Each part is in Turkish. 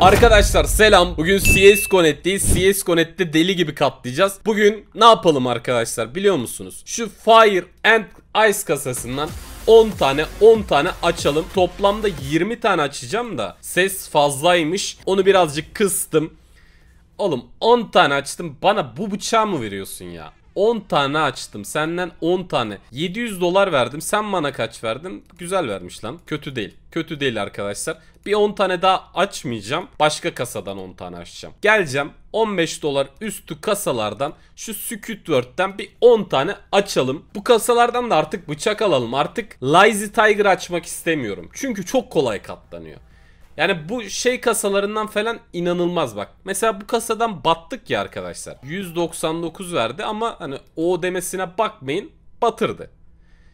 Arkadaşlar selam. Bugün CS.net'teyiz. CS.net'te deli gibi katlayacağız. Bugün ne yapalım arkadaşlar biliyor musunuz? Şu Fire and Ice kasasından 10 tane 10 tane açalım. Toplamda 20 tane açacağım da ses fazlaymış. Onu birazcık kıstım. Oğlum 10 tane açtım. Bana bu bıçağı mı veriyorsun ya? 10 tane açtım. Senden 10 tane. 700 dolar verdim. Sen bana kaç verdin? Güzel vermiş lan. Kötü değil. Kötü değil arkadaşlar. Bir 10 tane daha açmayacağım. Başka kasadan 10 tane açacağım. Geleceğim 15 dolar üstü kasalardan şu Squidward'den bir 10 tane açalım. Bu kasalardan da artık bıçak alalım. Artık Lazy Tiger açmak istemiyorum. Çünkü çok kolay katlanıyor. Yani bu şey kasalarından falan inanılmaz bak. Mesela bu kasadan battık ya arkadaşlar. 199 verdi ama hani o demesine bakmayın batırdı.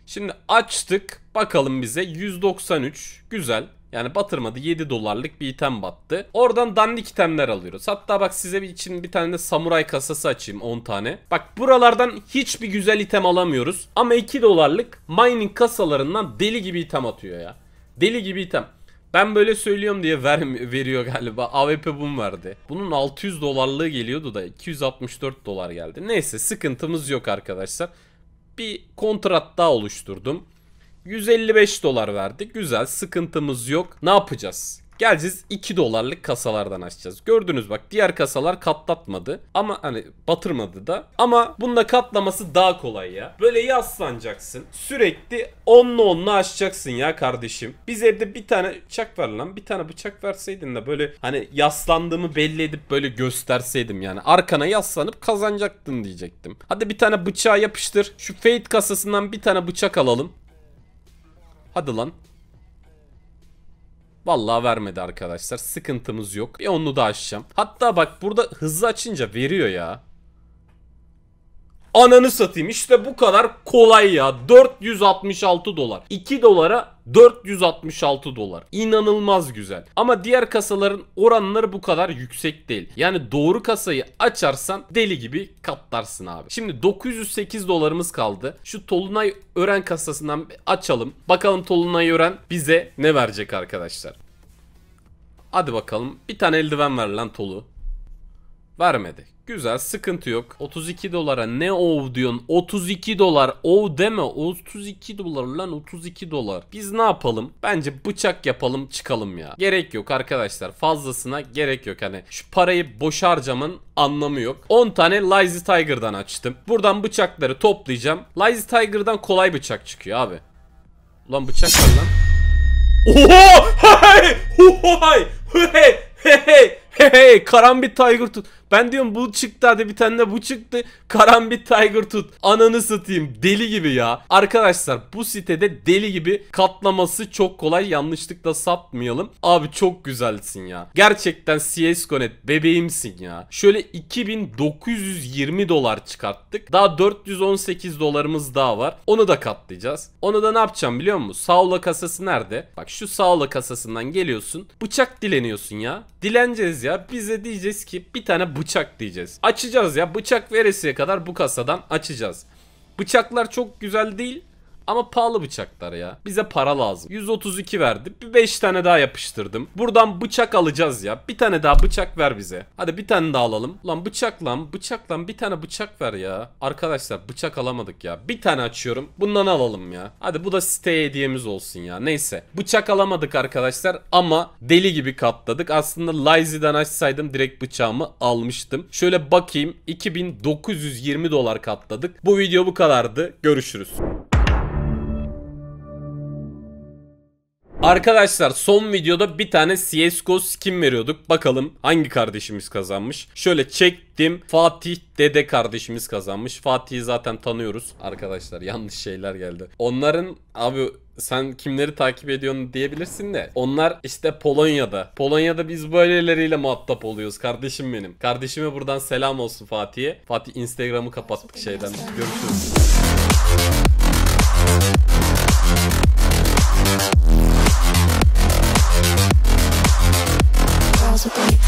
Şimdi açtık bakalım bize 193 güzel. Yani batırmadı 7 dolarlık bir item battı. Oradan dandik itemler alıyoruz. Hatta bak size için bir tane de samuray kasası açayım 10 tane. Bak buralardan hiçbir güzel item alamıyoruz. Ama 2 dolarlık mining kasalarından deli gibi item atıyor ya. Deli gibi item. Ben böyle söylüyorum diye ver, veriyor galiba. AWP bum verdi. Bunun 600 dolarlığı geliyordu da 264 dolar geldi. Neyse sıkıntımız yok arkadaşlar. Bir kontrat daha oluşturdum. 155 dolar verdi. Güzel sıkıntımız yok. Ne yapacağız? Geleceğiz 2 dolarlık kasalardan açacağız. Gördünüz bak diğer kasalar katlatmadı. Ama hani batırmadı da. Ama bunda katlaması daha kolay ya. Böyle yaslanacaksın. Sürekli onunla onunla açacaksın ya kardeşim. Biz evde bir tane bıçak ver lan. Bir tane bıçak verseydin de böyle hani yaslandığımı belli edip böyle gösterseydim yani. Arkana yaslanıp kazanacaktın diyecektim. Hadi bir tane bıçağı yapıştır. Şu Fate kasasından bir tane bıçak alalım. Hadi lan. Vallahi vermedi arkadaşlar. Sıkıntımız yok. Bir onu da açacağım. Hatta bak burada hızlı açınca veriyor ya. Ananı satayım işte bu kadar kolay ya 466 dolar 2 dolara 466 dolar. İnanılmaz güzel. Ama diğer kasaların oranları bu kadar yüksek değil. Yani doğru kasayı açarsan deli gibi katlarsın abi. Şimdi 908 dolarımız kaldı. Şu Tolunay Ören kasasından açalım. Bakalım Tolunay Ören bize ne verecek arkadaşlar. Hadi bakalım. Bir tane eldiven ver lan Tolu. Vermedi. Güzel sıkıntı yok. 32 dolara ne ov diyorsun? 32 dolar ov deme. 32 dolar lan 32 dolar. Biz ne yapalım? Bence bıçak yapalım çıkalım ya. Gerek yok arkadaşlar. Fazlasına gerek yok. Hani şu parayı boş harcamın anlamı yok. 10 tane Lazy Tiger'dan açtım. Buradan bıçakları toplayacağım. Lazy Tiger'dan kolay bıçak çıkıyor abi. Ulan bıçak var lan. Oho! Hey! Hey! Hey! Hey! Hey! karan bir Tiger tut. Ben diyorum bu çıktı hadi bir tane de bu çıktı. Karambit Tiger tut. Ananı satayım. Deli gibi ya. Arkadaşlar bu sitede deli gibi katlaması çok kolay. Yanlışlıkla satmayalım. Abi çok güzelsin ya. Gerçekten CSGO.net bebeğimsin ya. Şöyle 2920 dolar çıkarttık. Daha 418 dolarımız daha var. Onu da katlayacağız. Onu da ne yapacağım biliyor musun? Saula kasası nerede? Bak şu Saula kasasından geliyorsun. Bıçak dileniyorsun ya. Dileneceğiz ya. Bize diyeceğiz ki bir tane bıçak diyeceğiz. Açacağız ya bıçak veresiye kadar bu kasadan açacağız. Bıçaklar çok güzel değil ama pahalı bıçaklar ya. Bize para lazım. 132 verdi. Bir 5 tane daha yapıştırdım. Buradan bıçak alacağız ya. Bir tane daha bıçak ver bize. Hadi bir tane daha alalım. Lan bıçak lan. Bıçak lan. Bir tane bıçak ver ya. Arkadaşlar bıçak alamadık ya. Bir tane açıyorum. Bundan alalım ya. Hadi bu da siteye hediyemiz olsun ya. Neyse. Bıçak alamadık arkadaşlar ama deli gibi katladık. Aslında Lazy'den açsaydım direkt bıçağımı almıştım. Şöyle bakayım. 2920 dolar katladık. Bu video bu kadardı. Görüşürüz. Arkadaşlar son videoda bir tane CSGO skin veriyorduk. Bakalım hangi kardeşimiz kazanmış. Şöyle çektim. Fatih Dede kardeşimiz kazanmış. Fatih'i zaten tanıyoruz. Arkadaşlar yanlış şeyler geldi. Onların abi sen kimleri takip ediyorsun diyebilirsin de onlar işte Polonya'da. Polonya'da biz böyleleriyle muhatap oluyoruz kardeşim benim. Kardeşime buradan selam olsun Fatih'e. Fatih Instagram'ı kapattık şeyden. Görüşürüz. possibly.